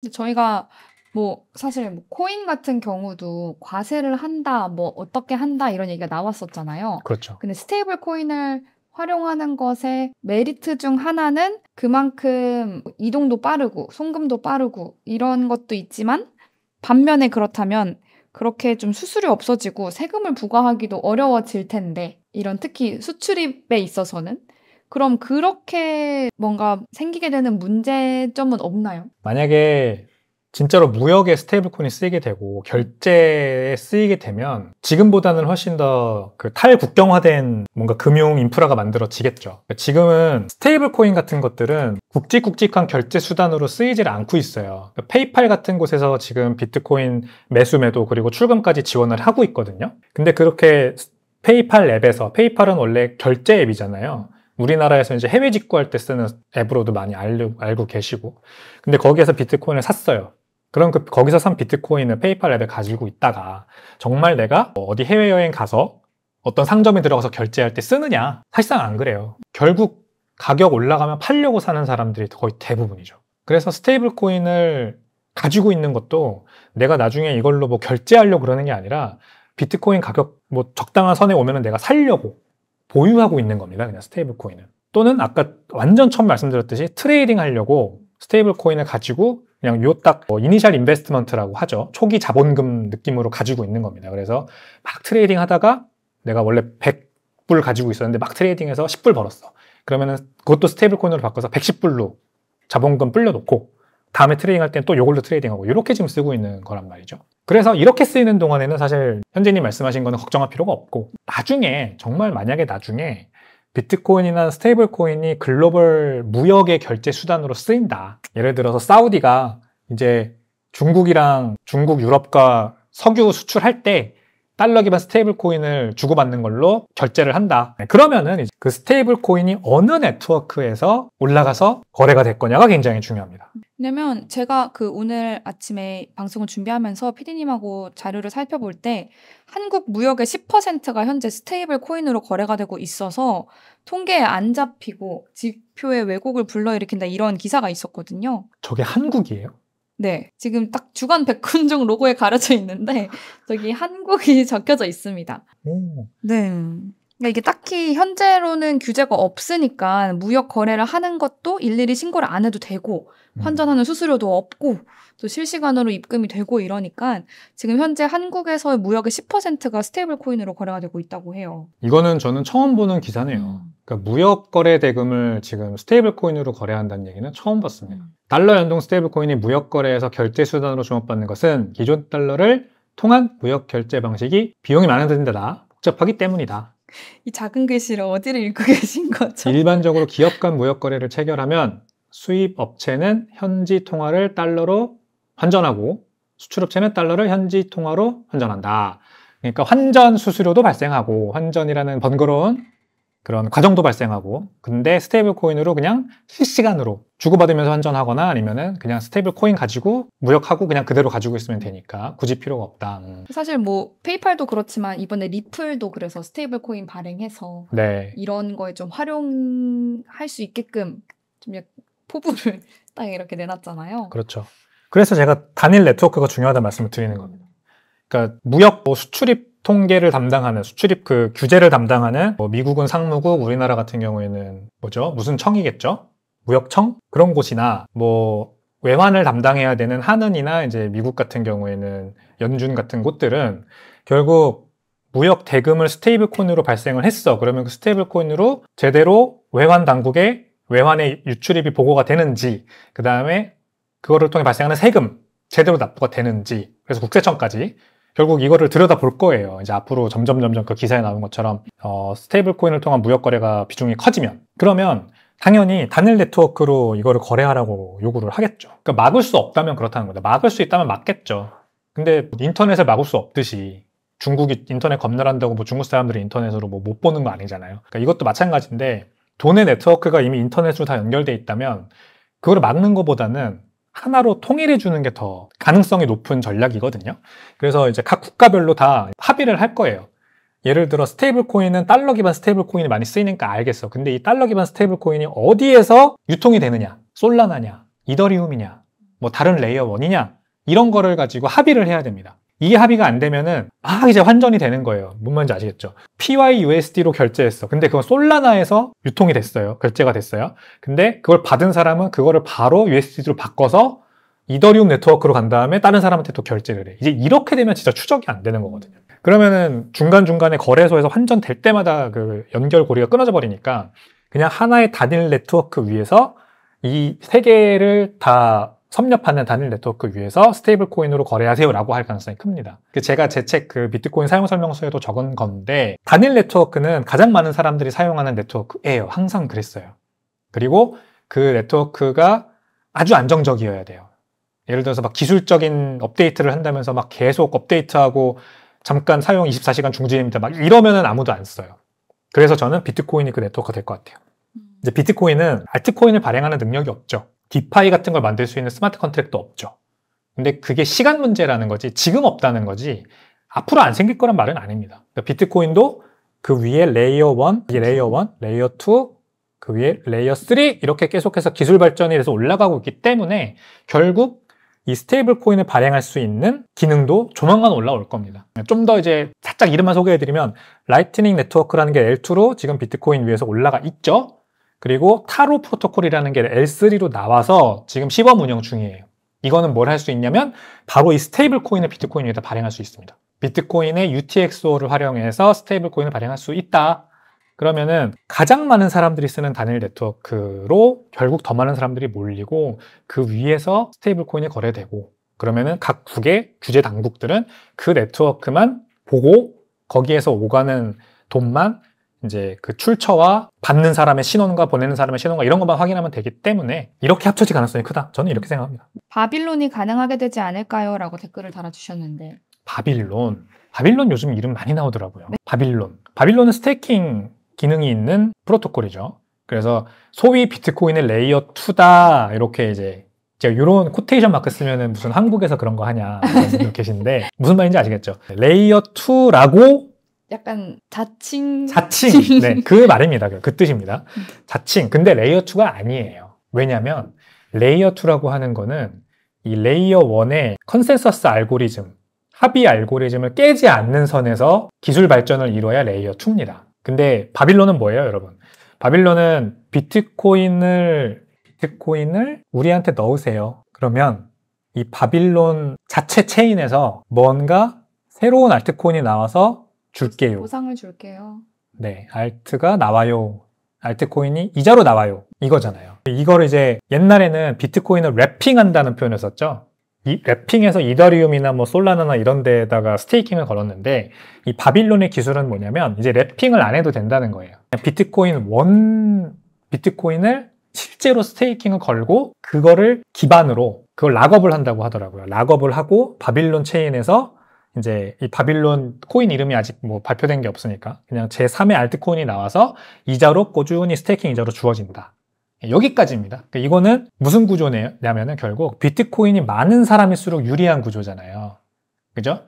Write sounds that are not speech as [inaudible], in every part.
근데 저희가 뭐 사실 뭐 코인 같은 경우도 과세를 한다, 뭐 어떻게 한다 이런 얘기가 나왔었잖아요. 그렇죠. 근데 스테이블 코인을 활용하는 것의 메리트 중 하나는 그만큼 이동도 빠르고 송금도 빠르고 이런 것도 있지만 반면에 그렇다면 그렇게 좀 수수료 없어지고 세금을 부과하기도 어려워질 텐데 이런 특히 수출입에 있어서는 그럼 그렇게 뭔가 생기게 되는 문제점은 없나요? 만약에 진짜로 무역에 스테이블코인이 쓰이게 되고 결제에 쓰이게 되면 지금보다는 훨씬 더 그 탈국경화된 뭔가 금융 인프라가 만들어지겠죠. 그러니까 지금은 스테이블코인 같은 것들은 굵직굵직한 결제 수단으로 쓰이질 않고 있어요. 그러니까 페이팔 같은 곳에서 지금 비트코인 매수 매도 그리고 출금까지 지원을 하고 있거든요. 근데 그렇게 페이팔 앱에서 페이팔은 원래 결제 앱이잖아요. 우리나라에서 이제 해외 직구할 때 쓰는 앱으로도 많이 알려, 알고 계시고. 근데 거기에서 비트코인을 샀어요. 그럼 그 거기서 산 비트코인을 페이팔 앱에 가지고 있다가 정말 내가 어디 해외여행 가서 어떤 상점에 들어가서 결제할 때 쓰느냐? 사실상 안 그래요. 결국 가격 올라가면 팔려고 사는 사람들이 거의 대부분이죠. 그래서 스테이블 코인을 가지고 있는 것도 내가 나중에 이걸로 뭐 결제하려고 그러는 게 아니라 비트코인 가격 뭐 적당한 선에 오면은 내가 살려고 보유하고 있는 겁니다. 그냥 스테이블 코인은. 또는 아까 완전 처음 말씀드렸듯이 트레이딩 하려고 스테이블 코인을 가지고 그냥 요딱 뭐 이니셜 인베스트먼트라고 하죠. 초기 자본금 느낌으로 가지고 있는 겁니다. 그래서 막 트레이딩 하다가 내가 원래 100불 가지고 있었는데 막 트레이딩해서 10불 벌었어. 그러면은 그것도 스테이블 코인으로 바꿔서 110불로 자본금 불려놓고 다음에 트레이딩 할 땐 또 요걸로 트레이딩하고 이렇게 지금 쓰고 있는 거란 말이죠. 그래서 이렇게 쓰이는 동안에는 사실 현재님 말씀하신 거는 걱정할 필요가 없고 나중에 정말 만약에 나중에 비트코인이나 스테이블 코인이 글로벌 무역의 결제 수단으로 쓰인다. 예를 들어서 사우디가 이제 중국이랑 중국 유럽과 석유 수출할 때 달러 기반 스테이블 코인을 주고받는 걸로 결제를 한다. 네, 그러면은 그 스테이블 코인이 어느 네트워크에서 올라가서 거래가 될 거냐가 굉장히 중요합니다. 왜냐면 제가 그 오늘 아침에 방송을 준비하면서 피디님하고 자료를 살펴볼 때 한국 무역의 10%가 현재 스테이블 코인으로 거래가 되고 있어서 통계에 안 잡히고 지표에 왜곡을 불러일으킨다 이런 기사가 있었거든요. 저게 한국이에요? 네, 지금 딱 주간 백훈종 로고에 가려져 있는데 [laughs] 저기 한국이 적혀져 있습니다. 오. 네. 그러니까 이게 딱히 현재로는 규제가 없으니까 무역 거래를 하는 것도 일일이 신고를 안 해도 되고 음. 환전하는 수수료도 없고 또 실시간으로 입금이 되고 이러니까 지금 현재 한국에서의 무역의 10%가 스테이블 코인으로 거래가 되고 있다고 해요. 이거는 저는 처음 보는 기사네요. 음. 그러니까 무역 거래 대금을 지금 스테이블 코인으로 거래한다는 얘기는 처음 봤습니다. 음. 달러 연동 스테이블 코인이 무역 거래에서 결제 수단으로 주목받는 것은 기존 달러를 통한 무역 결제 방식이 비용이 많은 데다 복잡하기 때문이다. 이 작은 글씨로 어디를 읽고 [laughs] 계신 거죠? 일반적으로 기업 간 무역 거래를 체결하면 수입 업체는 현지 통화를 달러로 환전하고 수출 업체는 달러를 현지 통화로 환전한다. 그러니까 환전 수수료도 발생하고 환전이라는 번거로운 그런 과정도 발생하고 근데 스테이블 코인으로 그냥 실시간으로 주고받으면서 환전하거나 아니면은 그냥 스테이블 코인 가지고 무역하고 그냥 그대로 가지고 있으면 되니까 굳이 필요가 없다. 음. 사실 뭐 페이팔도 그렇지만 이번에 리플도 그래서 스테이블 코인 발행해서 네. 이런 거에 좀 활용할 수 있게끔 좀 포부를 [laughs] 딱 이렇게 내놨잖아요. 그렇죠. 그래서 제가 단일 네트워크가 중요하다 는 말씀을 드리는 겁니다. 그러니까 무역 뭐 수출입 통계를 담당하는 수출입 그 규제를 담당하는 뭐 미국은 상무국, 우리나라 같은 경우에는 뭐죠? 무슨 청이겠죠? 무역청 그런 곳이나 뭐 외환을 담당해야 되는 한은이나 이제 미국 같은 경우에는 연준 같은 곳들은 결국 무역 대금을 스테이블코인으로 발생을 했어. 그러면 그 스테이블코인으로 제대로 외환 당국에 외환의 유출입이 보고가 되는지, 그 다음에 그거를 통해 발생하는 세금 제대로 납부가 되는지, 그래서 국세청까지 결국 이거를 들여다볼 거예요. 이제 앞으로 점점 점점 그 기사에 나온 것처럼 어, 스테이블 코인을 통한 무역 거래가 비중이 커지면 그러면 당연히 단일 네트워크로 이거를 거래하라고 요구를 하겠죠. 그러니까 막을 수 없다면 그렇다는 거다. 막을 수 있다면 막겠죠. 근데 인터넷을 막을 수 없듯이 중국이 인터넷 검열한다고 뭐 중국 사람들이 인터넷으로 뭐 못 보는 거 아니잖아요. 그러니까 이것도 마찬가지인데 돈의 네트워크가 이미 인터넷으로 다 연결돼 있다면 그걸 막는 것보다는 하나로 통일해 주는 게 더 가능성이 높은 전략이거든요. 그래서 이제 각 국가별로 다 합의를 할 거예요. 예를 들어 스테이블 코인은 달러 기반 스테이블 코인이 많이 쓰이니까 알겠어. 근데 이 달러 기반 스테이블 코인이 어디에서 유통이 되느냐? 솔라나냐? 이더리움이냐? 뭐 다른 레이어 원이냐 이런 거를 가지고 합의를 해야 됩니다. 이 합의가 안 되면은 아 이제 환전이 되는 거예요. 뭔 말인지 아시겠죠? PYUSD로 결제했어. 근데 그건 솔라나에서 유통이 됐어요. 결제가 됐어요. 근데 그걸 받은 사람은 그거를 바로 USD로 바꿔서 이더리움 네트워크로 간 다음에 다른 사람한테 또 결제를 해. 이제 이렇게 되면 진짜 추적이 안 되는 거거든요. 그러면은 중간중간에 거래소에서 환전될 때마다 그 연결고리가 끊어져 버리니까 그냥 하나의 단일 네트워크 위에서 이 세 개를 다 섭렵하는 단일 네트워크 위에서 스테이블 코인으로 거래하세요라고 할 가능성이 큽니다. 그 제가 제 책 그 비트코인 사용 설명서에도 적은 건데 단일 네트워크는 가장 많은 사람들이 사용하는 네트워크예요. 항상 그랬어요. 그리고 그 네트워크가 아주 안정적이어야 돼요. 예를 들어서 막 기술적인 업데이트를 한다면서 막 계속 업데이트하고 잠깐 사용 24시간 중지입니다. 막 이러면은 아무도 안 써요. 그래서 저는 비트코인이 그 네트워크가 될 것 같아요. 음. 이제 비트코인은 알트코인을 발행하는 능력이 없죠. 디파이 같은 걸 만들 수 있는 스마트 컨트랙도 없죠. 근데 그게 시간 문제라는 거지 지금 없다는 거지 앞으로 안 생길 거란 말은 아닙니다. 그러니까 비트코인도 그 위에 레이어 1, 레이어 1, 레이어 2, 그 위에 레이어 3 그 이렇게 계속해서 기술 발전이 돼서 올라가고 있기 때문에 결국 이 스테이블 코인을 발행할 수 있는 기능도 조만간 올라올 겁니다. 좀 더 이제 살짝 이름만 소개해드리면 라이트닝 네트워크라는 게 L2로 지금 비트코인 위에서 올라가 있죠. 그리고 타로 프로토콜이라는 게 L3로 나와서 지금 시범 운영 중이에요. 이거는 뭘 할 수 있냐면 바로 이 스테이블 코인을 비트코인에다 발행할 수 있습니다. 비트코인의 UTXO를 활용해서 스테이블 코인을 발행할 수 있다. 그러면은 가장 많은 사람들이 쓰는 단일 네트워크로 결국 더 많은 사람들이 몰리고 그 위에서 스테이블 코인이 거래되고 그러면은 각 국의 규제 당국들은 그 네트워크만 보고 거기에서 오가는 돈만 이제 그 출처와 받는 사람의 신원과 보내는 사람의 신원과 이런 것만 확인하면 되기 때문에 이렇게 합쳐질 가능성이 크다. 저는 이렇게 생각합니다. 바빌론이 가능하게 되지 않을까요? 라고 댓글을 달아주셨는데 바빌론. 바빌론 요즘 이름 많이 나오더라고요. 네. 바빌론. 바빌론은 스테킹 기능이 있는 프로토콜이죠. 그래서 소위 비트코인의 레이어 2다 이렇게 이제 제가 이런 코테이션 마크 쓰면은 무슨 한국에서 그런 거 하냐 이런 분들 [laughs] 계신데 무슨 말인지 아시겠죠? 레이어 2라고 약간 자칭 자칭 [laughs] 네 그 말입니다 그, 그 뜻입니다 음. 자칭 근데 레이어 2가 아니에요 왜냐하면 레이어 2라고 하는 거는 이 레이어 1의 컨센서스 알고리즘 합의 알고리즘을 깨지 않는 선에서 기술 발전을 이뤄야 레이어 2입니다 근데 바빌론은 뭐예요 여러분 바빌론은 비트코인을 비트코인을 우리한테 넣으세요 그러면 이 바빌론 자체 체인에서 뭔가 새로운 알트코인이 나와서 줄게요. 보상을 줄게요. 네, 알트가 나와요. 알트코인이 이자로 나와요. 이거잖아요. 이거 이제 옛날에는 비트코인을 랩핑한다는 표현을 썼죠. 이 랩핑해서 이더리움이나 뭐 솔라나나 이런 데에다가 스테이킹을 걸었는데 이 바빌론의 기술은 뭐냐면 이제 랩핑을 안 해도 된다는 거예요. 비트코인 원 비트코인을 실제로 스테이킹을 걸고 그거를 기반으로 그걸 락업을 한다고 하더라고요. 락업을 하고 바빌론 체인에서 이제 이 바빌론 코인 이름이 아직 뭐 발표된 게 없으니까 그냥 제3의 알트코인이 나와서 이자로 꾸준히 스테이킹 이자로 주어진다. 여기까지입니다. 그러니까 이거는 무슨 구조냐면은 결국 비트코인이 많은 사람일수록 유리한 구조잖아요. 그죠?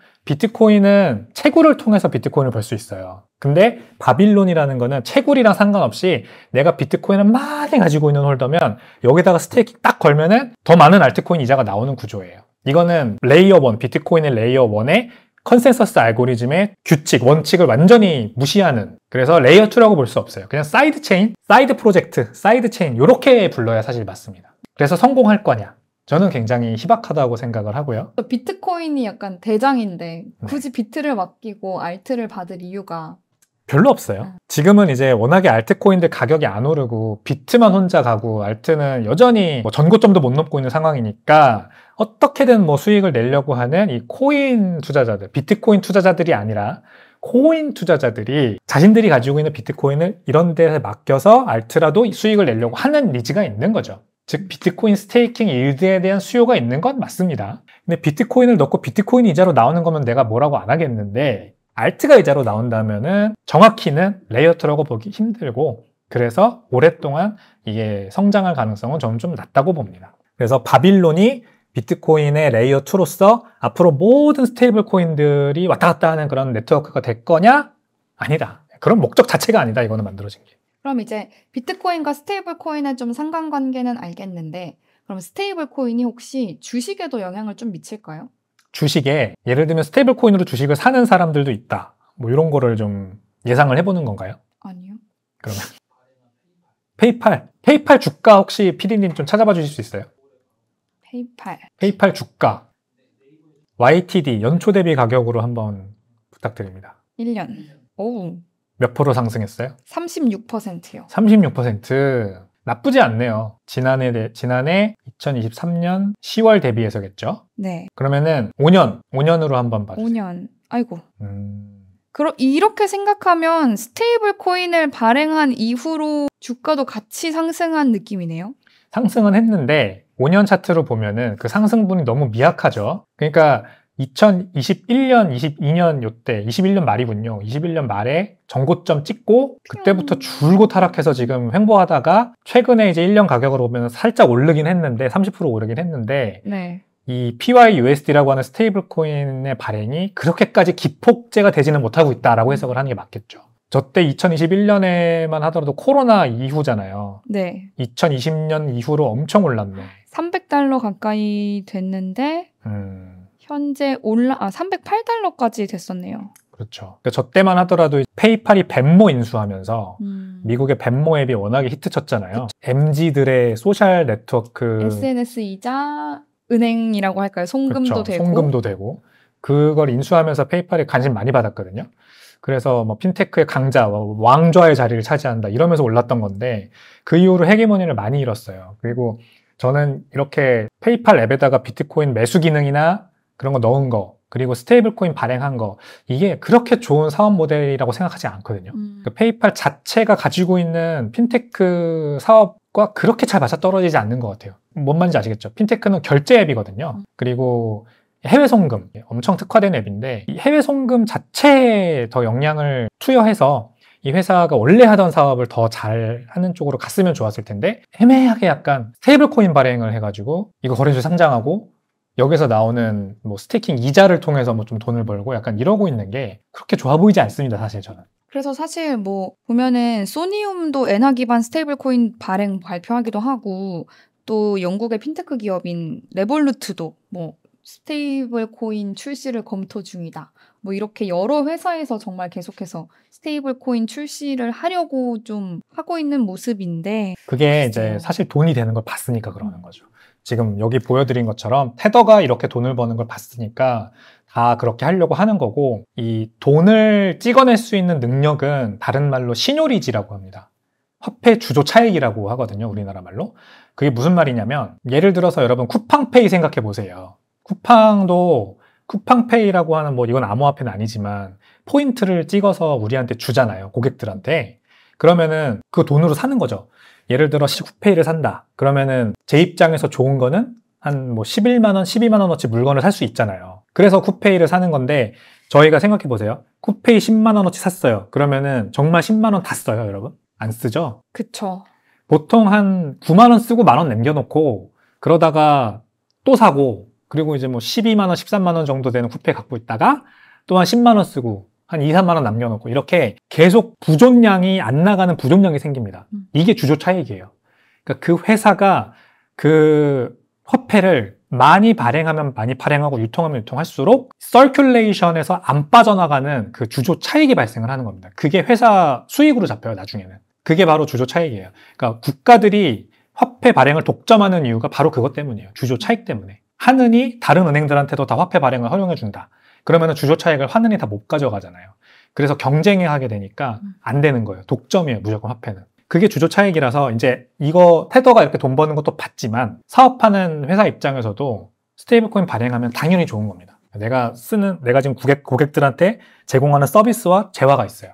비트코인은 채굴을 통해서 비트코인을 벌 수 있어요. 근데 바빌론이라는 거는 채굴이랑 상관없이 내가 비트코인을 많이 가지고 있는 홀더면 여기다가 스테이킹 딱 걸면은 더 많은 알트코인 이자가 나오는 구조예요. 이거는 레이어 1, 비트코인의 레이어 1의 컨센서스 알고리즘의 규칙, 원칙을 완전히 무시하는 그래서 레이어 2라고 볼 수 없어요. 그냥 사이드 체인, 사이드 프로젝트, 사이드 체인 이렇게 불러야 사실 맞습니다. 그래서 성공할 거냐? 저는 굉장히 희박하다고 생각을 하고요. 비트코인이 약간 대장인데 네. 굳이 비트를 맡기고 알트를 받을 이유가 별로 없어요. 네. 지금은 이제 워낙에 알트코인들 가격이 안 오르고 비트만 혼자 가고 알트는 여전히 뭐 전고점도 못 넘고 있는 상황이니까 어떻게든 뭐 수익을 내려고 하는 이 코인 투자자들, 비트코인 투자자들이 아니라 코인 투자자들이 자신들이 가지고 있는 비트코인을 이런 데에 맡겨서 알트라도 수익을 내려고 하는 니즈가 있는 거죠. 즉 비트코인 스테이킹 일드에 대한 수요가 있는 건 맞습니다. 근데 비트코인을 넣고 비트코인 이자로 나오는 거면 내가 뭐라고 안 하겠는데 알트가 이자로 나온다면은 정확히는 레이어트라고 보기 힘들고 그래서 오랫동안 이게 성장할 가능성은 점점 낮다고 봅니다. 그래서 바빌론이 비트코인의 레이어 2로서 앞으로 모든 스테이블 코인들이 왔다 갔다 하는 그런 네트워크가 될 거냐? 아니다. 그런 목적 자체가 아니다. 이거는 만들어진 게. 그럼 이제 비트코인과 스테이블 코인의 좀 상관관계는 알겠는데 그럼 스테이블 코인이 혹시 주식에도 영향을 좀 미칠까요? 주식에 예를 들면 스테이블 코인으로 주식을 사는 사람들도 있다. 뭐 이런 거를 좀 예상을 해보는 건가요? 아니요. 그러면 페이팔 페이팔 주가 혹시 피디님 좀 찾아봐 주실 수 있어요? 페이팔. 페이팔 주가 YTD 연초 대비 가격으로 한번 부탁드립니다. 1년. 오. 몇 프로 상승했어요? 36%요. 36%. 나쁘지 않네요. 지난해 지난해 2023년 10월 대비해서겠죠? 네. 그러면은 5년, 5년으로 한번 봐 주세요. 5년. 아이고. 음. 그럼 이렇게 생각하면 스테이블 코인을 발행한 이후로 주가도 같이 상승한 느낌이네요. 상승은 했는데 5년 차트로 보면은 그 상승분이 너무 미약하죠. 그러니까 2021년, 22년 요때 21년 말이군요. 21년 말에 전고점 찍고 그때부터 줄고 타락해서 지금 횡보하다가 최근에 이제 1년 가격으로 보면 살짝 오르긴 했는데 30% 오르긴 했는데 네. 이 PYUSD라고 하는 스테이블 코인의 발행이 그렇게까지 기폭제가 되지는 못하고 있다라고 해석을 하는 게 맞겠죠. 저때 2021년에만 하더라도 코로나 이후잖아요. 네. 2020년 이후로 엄청 올랐네. 300달러 가까이 됐는데 음. 현재 올라 아 308달러까지 됐었네요. 그렇죠. 그러저 그러니까 때만 하더라도 페이팔이 벤모 인수하면서 음. 미국의 벤모 앱이 워낙에 히트쳤잖아요. MZ들의 소셜 네트워크 SNS이자 은행이라고 할까요? 송금도 그렇 되고 송금도 되고 그걸 인수하면서 페이팔에 관심 많이 받았거든요. 그래서 뭐 핀테크의 강자, 뭐 왕좌의 자리를 차지한다 이러면서 올랐던 건데 그 이후로 헤게모니를 많이 잃었어요. 그리고 저는 이렇게 페이팔 앱에다가 비트코인 매수 기능이나 그런 거 넣은 거 그리고 스테이블 코인 발행한 거 이게 그렇게 좋은 사업 모델이라고 생각하지 않거든요. 음. 그 페이팔 자체가 가지고 있는 핀테크 사업과 그렇게 잘 맞아 떨어지지 않는 것 같아요. 뭔 말인지 아시겠죠? 핀테크는 결제 앱이거든요. 음. 그리고 해외 송금 엄청 특화된 앱인데 이 해외 송금 자체에 더 역량을 투여해서 이 회사가 원래 하던 사업을 더 잘하는 쪽으로 갔으면 좋았을 텐데 헤매하게 약간 테이블 코인 발행을 해가지고 이거 거래소 상장하고 여기서 나오는 뭐스테킹 이자를 통해서 뭐 좀 돈을 벌고 약간 이러고 있는 게 그렇게 좋아 보이지 않습니다 사실 저는. 그래서 사실 뭐 보면은 소니움도 엔화 기반 스테이블 코인 발행 발표하기도 하고 또 영국의 핀테크 기업인 레볼루트도 뭐 스테이블 코인 출시를 검토 중이다. 뭐 이렇게 여러 회사에서 정말 계속해서 스테이블 코인 출시를 하려고 좀 하고 있는 모습인데 그게 이제 사실 돈이 되는 걸 봤으니까 그러는 음. 거죠. 지금 여기 보여드린 것처럼 테더가 이렇게 돈을 버는 걸 봤으니까 다 그렇게 하려고 하는 거고 이 돈을 찍어낼 수 있는 능력은 다른 말로 신효리지라고 합니다. 화폐 주조 차익이라고 하거든요. 우리나라 말로. 그게 무슨 말이냐면 예를 들어서 여러분 쿠팡페이 생각해 보세요. 쿠팡도 쿠팡페이라고 하는 뭐 이건 암호화폐는 아니지만 포인트를 찍어서 우리한테 주잖아요. 고객들한테. 그러면은 그 돈으로 사는 거죠. 예를 들어 쿠페이를 산다. 그러면은 제 입장에서 좋은 거는 한뭐 11만 원, 12만 원어치 물건을 살 수 있잖아요. 그래서 쿠페이를 사는 건데 저희가 생각해 보세요. 쿠페이 10만 원어치 샀어요. 그러면은 정말 10만 원 다 써요, 여러분? 안 쓰죠? 그쵸. 보통 한 9만 원 쓰고 만 원 남겨놓고 그러다가 또 사고 그리고 이제 뭐 12만 원, 13만 원 정도 되는 쿠페 갖고 있다가 또 한 10만 원 쓰고 한 2, 3만 원 남겨놓고 이렇게 계속 부존량이 안 나가는 부존량이 생깁니다. 음. 이게 주조 차익이에요. 그러니까 그 회사가 그 화폐를 많이 발행하면 많이 발행하고 유통하면 유통할수록 서큘레이션에서 안 빠져나가는 그 주조 차익이 발생을 하는 겁니다. 그게 회사 수익으로 잡혀요, 나중에는. 그게 바로 주조 차익이에요. 그러니까 국가들이 화폐 발행을 독점하는 이유가 바로 그것 때문이에요. 주조 차익 때문에. 하은이 다른 은행들한테도 다 화폐 발행을 허용해 준다. 그러면 주조 차익을 한은이 다 못 가져가잖아요. 그래서 경쟁이 하게 되니까 음. 안 되는 거예요. 독점이에요, 무조건 화폐는. 그게 주조 차익이라서 이제 이거 테더가 이렇게 돈 버는 것도 봤지만 사업하는 회사 입장에서도 스테이블코인 발행하면 당연히 좋은 겁니다. 내가 쓰는 내가 지금 고객 고객들한테 제공하는 서비스와 재화가 있어요.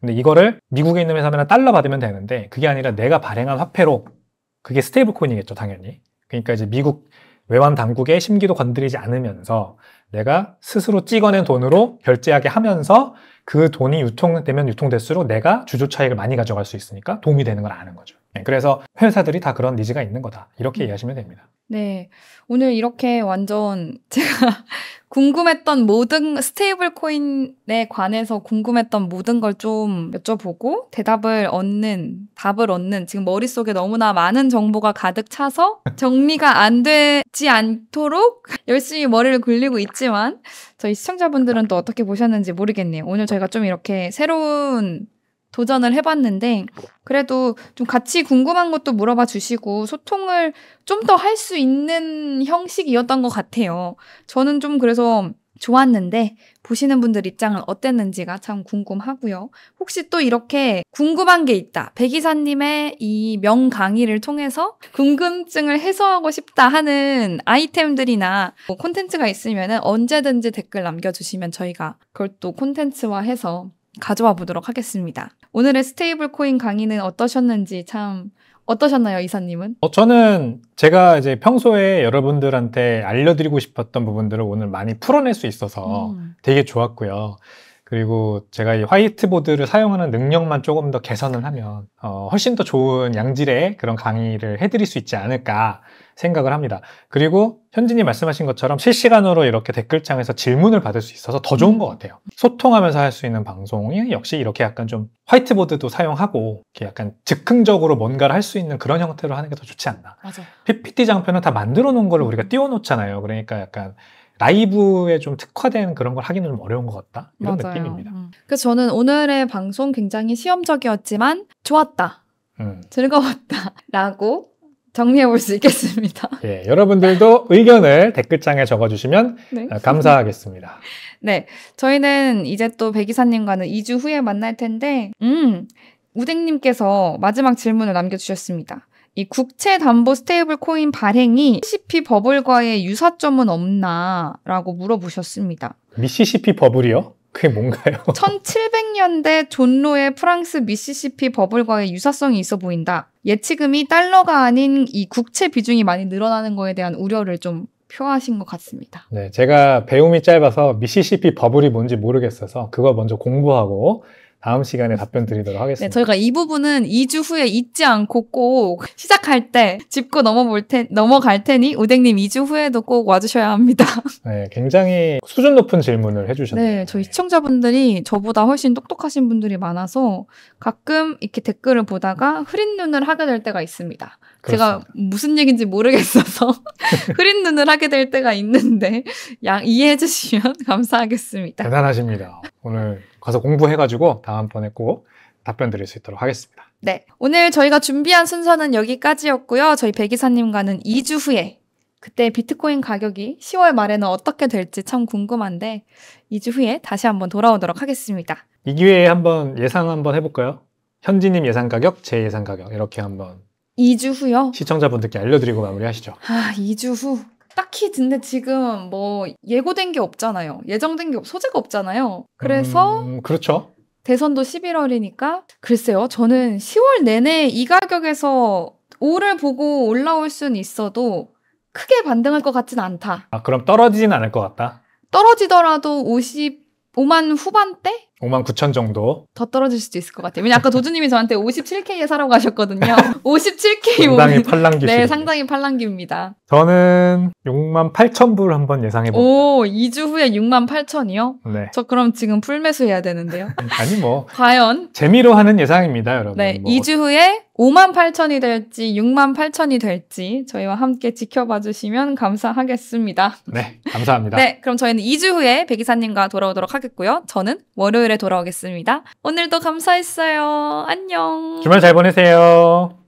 근데 이거를 미국에 있는 회사면 달러 받으면 되는데 그게 아니라 내가 발행한 화폐로 그게 스테이블코인이겠죠, 당연히. 그러니까 이제 미국 외환 당국의 심기도 건드리지 않으면서 내가 스스로 찍어낸 돈으로 결제하게 하면서 그 돈이 유통되면 유통될수록 내가 주주 차익을 많이 가져갈 수 있으니까 도움이 되는 걸 아는 거죠. 네, 그래서 회사들이 다 그런 니즈가 있는 거다. 이렇게 음. 이해하시면 됩니다. 네. 오늘 이렇게 완전 제가 [laughs] 궁금했던 모든 스테이블 코인에 관해서 궁금했던 모든 걸 좀 여쭤보고 대답을 얻는, 답을 얻는 지금 머릿속에 너무나 많은 정보가 가득 차서 [laughs] 정리가 안 되지 않도록 열심히 머리를 굴리고 있지만 저희 시청자분들은 또 어떻게 보셨는지 모르겠네요. 오늘 저희가 좀 이렇게 새로운 도전을 해봤는데 그래도 좀 같이 궁금한 것도 물어봐 주시고 소통을 좀 더 할 수 있는 형식이었던 것 같아요. 저는 좀 그래서 좋았는데 보시는 분들 입장은 어땠는지가 참 궁금하고요. 혹시 또 이렇게 궁금한 게 있다. 백이사님의 이 명 강의를 통해서 궁금증을 해소하고 싶다 하는 아이템들이나 뭐 콘텐츠가 있으면 언제든지 댓글 남겨주시면 저희가 그걸 또 콘텐츠화해서 가져와 보도록 하겠습니다. 오늘의 스테이블 코인 강의는 어떠셨는지 참 어떠셨나요, 이사님은? 어, 저는 제가 이제 평소에 여러분들한테 알려드리고 싶었던 부분들을 오늘 많이 풀어낼 수 있어서 음. 되게 좋았고요. 그리고 제가 이 화이트보드를 사용하는 능력만 조금 더 개선을 하면 어, 훨씬 더 좋은 양질의 그런 강의를 해드릴 수 있지 않을까 생각을 합니다. 그리고 현진이 말씀하신 것처럼 실시간으로 이렇게 댓글창에서 질문을 받을 수 있어서 더 좋은 음. 것 같아요. 소통하면서 할 수 있는 방송이 역시 이렇게 약간 좀 화이트보드도 사용하고 이렇게 약간 즉흥적으로 뭔가를 할 수 있는 그런 형태로 하는 게 더 좋지 않나. 맞아요. PPT 장표는 다 만들어 놓은 걸 우리가 음. 띄워 놓잖아요. 그러니까 약간 라이브에 좀 특화된 그런 걸 하기는 좀 어려운 것 같다 이런 맞아요. 느낌입니다. 음. 그래서 저는 오늘의 방송 굉장히 시험적이었지만 좋았다, 음. 즐거웠다라고 정리해 볼 수 있겠습니다. [laughs] 예, 여러분들도 의견을 댓글창에 적어주시면 네. 어, 감사하겠습니다. [laughs] 네, 저희는 이제 또 백이사님과는 2주 후에 만날 텐데, 음, 우댕님께서 마지막 질문을 남겨주셨습니다. 이 국채 담보 스테이블 코인 발행이 미시시피 버블과의 유사점은 없나라고 물어보셨습니다. 미시시피 버블이요? 그게 뭔가요? 1700년대 [laughs] 존로의 프랑스 미시시피 버블과의 유사성이 있어 보인다. 예치금이 달러가 아닌 이 국채 비중이 많이 늘어나는 거에 대한 우려를 좀 표하신 것 같습니다. 네, 제가 배움이 짧아서 미시시피 버블이 뭔지 모르겠어서 그걸 먼저 공부하고 다음 시간에 답변 드리도록 네, 하겠습니다. 네, 저희가 이 부분은 2주 후에 잊지 않고 꼭 시작할 때 짚고 넘어볼 테, 넘어갈 테니 우댕님 2주 후에도 꼭 와주셔야 합니다. [laughs] 네, 굉장히 수준 높은 질문을 해주셨네요. 네, 저희 시청자분들이 저보다 훨씬 똑똑하신 분들이 많아서 가끔 이렇게 댓글을 보다가 흐린 눈을 하게 될 때가 있습니다. 그렇습니다. 제가 무슨 얘기인지 모르겠어서 [laughs] 흐린 눈을 하게 될 때가 있는데 양, 이해해 주시면 [laughs] 감사하겠습니다. 대단하십니다. 오늘 가서 공부해가지고 다음번에 꼭 답변 드릴 수 있도록 하겠습니다. 네. 오늘 저희가 준비한 순서는 여기까지였고요. 저희 백이사님과는 2주 후에 그때 비트코인 가격이 10월 말에는 어떻게 될지 참 궁금한데 2주 후에 다시 한번 돌아오도록 하겠습니다. 이 기회에 한번 예상 한번 해볼까요? 현지님 예상 가격, 제 예상 가격 이렇게 한번 2주 후요? 시청자분들께 알려드리고 마무리하시죠. 아, 2주 후. 딱히 근데 지금 뭐 예고된 게 없잖아요. 예정된 게 소재가 없잖아요. 그래서 음, 그렇죠. 대선도 11월이니까 글쎄요. 저는 10월 내내 이 가격에서 오를 보고 올라올 수는 있어도 크게 반등할 것 같진 않다. 아, 그럼 떨어지진 않을 것 같다. 떨어지더라도 55만 후반대? 5만 9천 정도. 더 떨어질 수도 있을 것 같아요. 왜냐 아까 도주님이 저한테 57K에 사러가셨거든요 57K 상당히 팔랑기. 네, 상당히 팔랑기입니다. 저는 6만 8천 불 한번 예상해 봅니다. 오, 2주 후에 6만 8천이요? 네. 저 그럼 지금 풀매수 해야 되는데요. [laughs] 아니 뭐. 과연? 재미로 하는 예상입니다, 여러분. 네, 뭐. 2주 후에 5만 8천이 될지 6만 8천이 될지 저희와 함께 지켜봐 주시면 감사하겠습니다. 네, 감사합니다. 네, 그럼 저희는 2주 후에 백이사님과 돌아오도록 하겠고요. 저는 월요일 금요일에 돌아오겠습니다. 오늘도 감사했어요. 안녕. 주말 잘 보내세요.